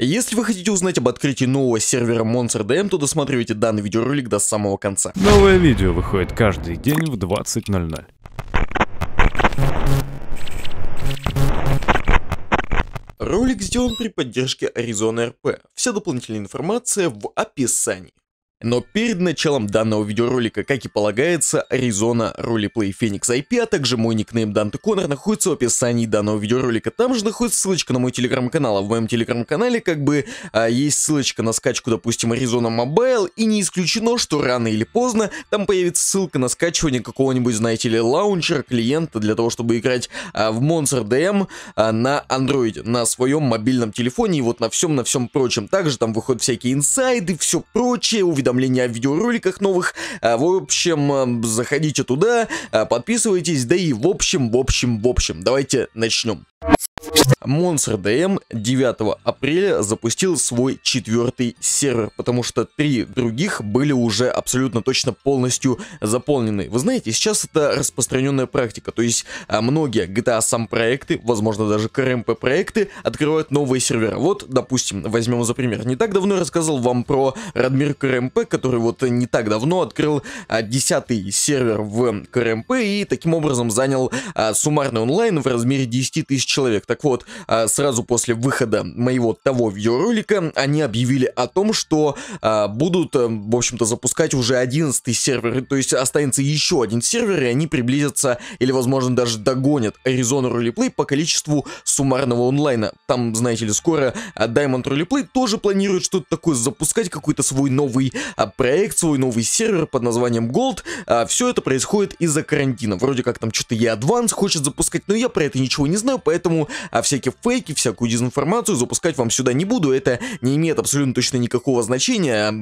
Если вы хотите узнать об открытии нового сервера Monster DM, то досматривайте данный видеоролик до самого конца. Новое видео выходит каждый день в 20.00. Ролик сделан при поддержке Arizona RP. Вся дополнительная информация в описании. Но перед началом данного видеоролика, как и полагается, Arizona Roleplay Phoenix IP, а также мой никнейм Данте Коннор находится в описании данного видеоролика. Там же находится ссылочка на мой телеграм-канал, а в моем телеграм-канале как бы а, есть ссылочка на скачку, допустим, Arizona Mobile, и не исключено, что рано или поздно там появится ссылка на скачивание какого-нибудь, знаете ли, лаунчера, клиента для того, чтобы играть а, в Monster DM а, на Android, на своем мобильном телефоне и вот на всем, на всем прочем. Также там выходят всякие инсайды, все прочее, уведомления уведомления о видеороликах новых. А, в общем, а, заходите туда, а, подписывайтесь, да и в общем, в общем, в общем, давайте начнем. Monster DM 9 апреля запустил свой четвертый сервер, потому что три других были уже абсолютно точно полностью заполнены. Вы знаете, сейчас это распространенная практика, то есть а, многие GTA сам проекты, возможно даже КРМП проекты, открывают новые сервера. Вот, допустим, возьмем за пример. Не так давно я рассказал вам про Радмир КРМП, который вот не так давно открыл а, десятый сервер в КРМП и таким образом занял а, суммарный онлайн в размере 10 тысяч человек человек. Так вот, а, сразу после выхода моего того видеоролика они объявили о том, что а, будут, э, в общем-то, запускать уже 11 сервер, то есть останется еще один сервер, и они приблизятся или, возможно, даже догонят Arizona Roleplay по количеству суммарного онлайна. Там, знаете ли, скоро а, Diamond Roleplay тоже планирует что-то такое запускать, какой-то свой новый проект, свой новый сервер под названием Gold. Все это происходит из-за карантина. Вроде как там что-то e-Advance хочет запускать, но я про это ничего не знаю, поэтому а всякие фейки, всякую дезинформацию запускать вам сюда не буду, это не имеет абсолютно точно никакого значения,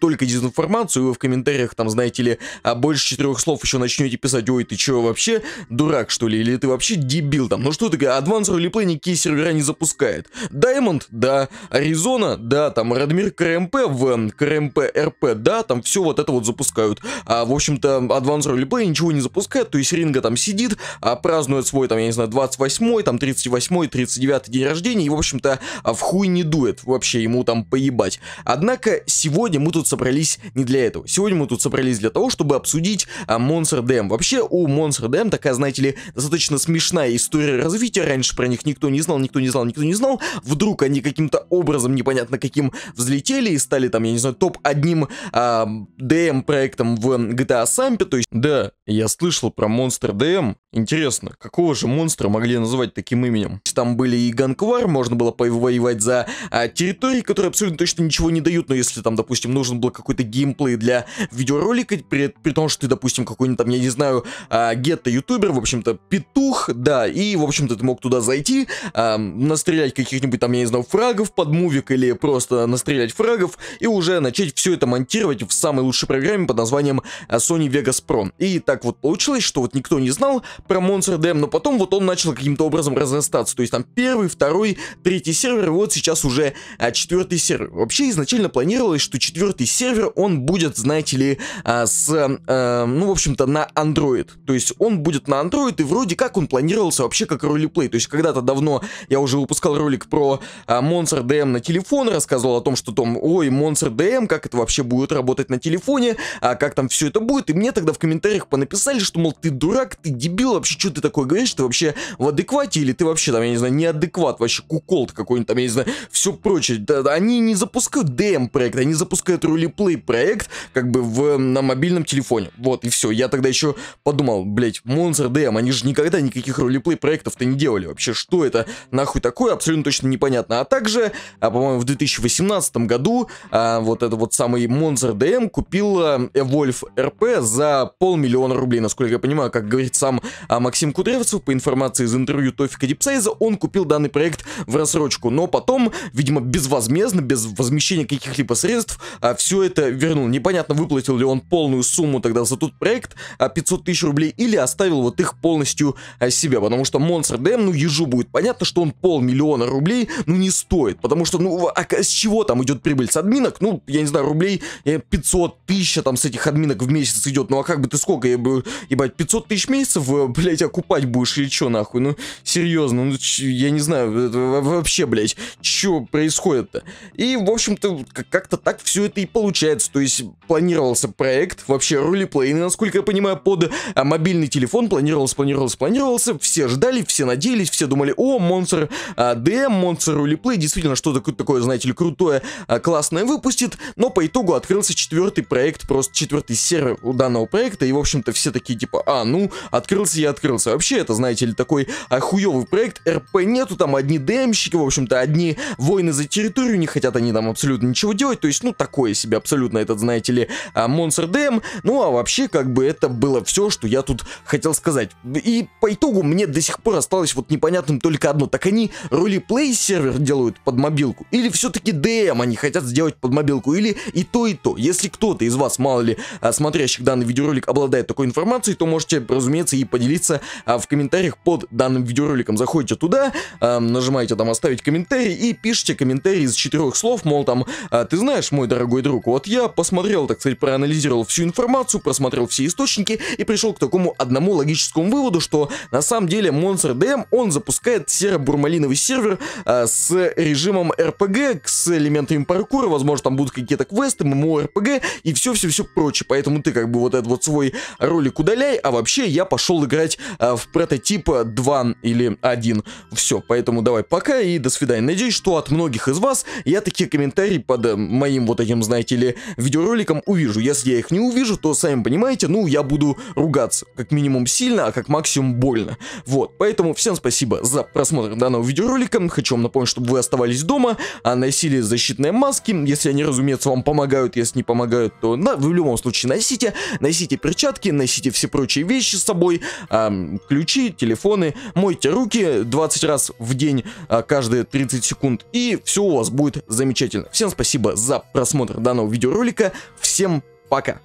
только дезинформацию, вы в комментариях там, знаете ли, а больше четырех слов еще начнете писать, ой, ты чё вообще, дурак что ли, или ты вообще дебил там, ну что ты, Advanced Roleplay никакие сервера не запускает, Diamond, да, Аризона, да, там Радмир КРМП в КРМП РП, да, там все вот это вот запускают, а в общем-то Advanced Roleplay ничего не запускает, то есть Ринга там сидит, а празднует свой там, я не знаю, 28-й, там 30 38 39 день рождения, и, в общем-то, а, в хуй не дует вообще ему там поебать. Однако, сегодня мы тут собрались не для этого. Сегодня мы тут собрались для того, чтобы обсудить а, Monster DM. Вообще, у Monster DM такая, знаете ли, достаточно смешная история развития. Раньше про них никто не знал, никто не знал, никто не знал. Вдруг они каким-то образом, непонятно каким, взлетели и стали там, я не знаю, топ-одним а, DM-проектом в GTA Sampe. А То есть, да, я слышал про Monster DM. Интересно, какого же монстра могли назвать таким своим именем. Там были и Ганквар, можно было повоевать за а, территории, которые абсолютно точно ничего не дают, но если там, допустим, нужен был какой-то геймплей для видеоролика, при, при том, что ты, допустим, какой-нибудь там, я не знаю, а, гетто-ютубер, в общем-то, петух, да, и, в общем-то, ты мог туда зайти, а, настрелять каких-нибудь там, я не знаю, фрагов под мувик или просто настрелять фрагов и уже начать все это монтировать в самой лучшей программе под названием а, Sony Vegas Pro. И так вот получилось, что вот никто не знал про Monster Dam, но потом вот он начал каким-то образом раз за статус. То есть там первый, второй, третий сервер, вот сейчас уже а, четвертый сервер. Вообще изначально планировалось, что четвертый сервер, он будет, знаете ли, а, с, а, ну, в общем-то, на Android. То есть он будет на Android, и вроде как он планировался вообще как ролеплей. То есть когда-то давно я уже выпускал ролик про а, Monster DM на телефон, рассказывал о том, что там, ой, Monster DM, как это вообще будет работать на телефоне, а как там все это будет, и мне тогда в комментариях понаписали, что, мол, ты дурак, ты дебил, вообще, что ты такое говоришь, ты вообще в адеквате или ты вообще там, я не знаю, неадекват, вообще куколт какой-нибудь там, я не знаю, все прочее. Да, они не запускают DM-проект, они запускают рулиплей проект, как бы в, на мобильном телефоне. Вот, и все. Я тогда еще подумал, блять, Monster DM, они же никогда никаких рулиплей проектов-то не делали. Вообще, что это нахуй такое, абсолютно точно непонятно. А также, а, по-моему, в 2018 году а, вот этот вот самый Monster DM купила Evolve RP за полмиллиона рублей, насколько я понимаю, как говорит сам а, Максим Кудрявцев, по информации из интервью Тофика Дипсайза, он купил данный проект в рассрочку, но потом, видимо, безвозмездно, без возмещения каких-либо средств, а, все это вернул. Непонятно, выплатил ли он полную сумму тогда за тот проект, а, 500 тысяч рублей, или оставил вот их полностью а, себе, потому что Monster Dam, ну, ежу будет понятно, что он полмиллиона рублей, ну, не стоит, потому что, ну, а с чего там идет прибыль? С админок? Ну, я не знаю, рублей 500 тысяч там с этих админок в месяц идет, ну, а как бы ты сколько, я бы, ебать, 500 тысяч месяцев, блядь, окупать будешь или что, нахуй, ну, серьезно серьезно, ну, я не знаю, вообще, блядь, что происходит-то? И, в общем-то, как-то так все это и получается, то есть планировался проект, вообще рулиплей, насколько я понимаю, под а, мобильный телефон, планировался, планировался, планировался, все ждали, все надеялись, все думали, о, Монстр а, DM, Монстр рулиплей, действительно, что-то такое, знаете ли, крутое, а, классное выпустит, но по итогу открылся четвертый проект, просто четвертый сервер у данного проекта, и, в общем-то, все такие, типа, а, ну, открылся я открылся. Вообще, это, знаете ли, такой охуевый а, проект, РП нету, там одни ДМщики, в общем-то, одни воины за территорию, не хотят они там абсолютно ничего делать, то есть, ну, такое себе абсолютно этот, знаете ли, Монстр а, ДМ, ну, а вообще, как бы, это было все, что я тут хотел сказать. И по итогу мне до сих пор осталось вот непонятным только одно, так они ролеплей сервер делают под мобилку, или все-таки ДМ они хотят сделать под мобилку, или и то, и то. Если кто-то из вас, мало ли, а, смотрящих данный видеоролик, обладает такой информацией, то можете, разумеется, и поделиться а, в комментариях под данным видеороликом заходите туда, э, нажимаете там оставить комментарий и пишите комментарий из четырех слов, мол, там, «А, ты знаешь, мой дорогой друг, вот я посмотрел, так сказать, проанализировал всю информацию, просмотрел все источники и пришел к такому одному логическому выводу, что на самом деле Monster DM, он запускает серо-бурмалиновый сервер э, с режимом RPG, с элементами паркура, возможно, там будут какие-то квесты, MMORPG и все-все-все прочее, поэтому ты как бы вот этот вот свой ролик удаляй, а вообще я пошел играть э, в прототип 2 или 1. Все, поэтому давай пока и до свидания. Надеюсь, что от многих из вас я такие комментарии под э, моим вот этим, знаете ли, видеороликом увижу. Если я их не увижу, то, сами понимаете, ну, я буду ругаться. Как минимум сильно, а как максимум больно. Вот, поэтому всем спасибо за просмотр данного видеоролика. Хочу вам напомнить, чтобы вы оставались дома, а носили защитные маски. Если они, разумеется, вам помогают, если не помогают, то на, в любом случае носите. Носите перчатки, носите все прочие вещи с собой, э, ключи, телефоны, мойте руки руки 20 раз в день, а, каждые 30 секунд, и все у вас будет замечательно. Всем спасибо за просмотр данного видеоролика, всем пока!